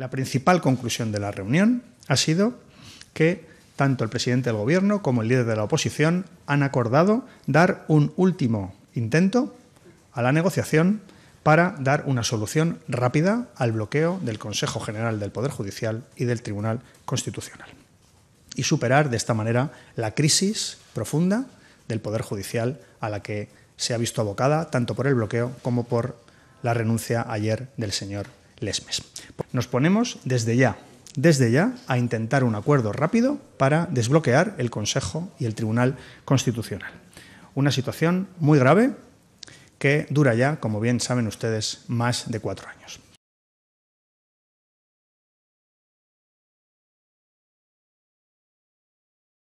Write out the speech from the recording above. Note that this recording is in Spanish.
La principal conclusión de la reunión ha sido que tanto el presidente del gobierno como el líder de la oposición han acordado dar un último intento a la negociación para dar una solución rápida al bloqueo del Consejo General del Poder Judicial y del Tribunal Constitucional y superar de esta manera la crisis profunda del Poder Judicial a la que se ha visto abocada tanto por el bloqueo como por la renuncia ayer del señor lesmes. Nos ponemos desde ya, desde ya, a intentar un acuerdo rápido para desbloquear el Consejo y el Tribunal Constitucional. Una situación muy grave que dura ya, como bien saben ustedes, más de cuatro años.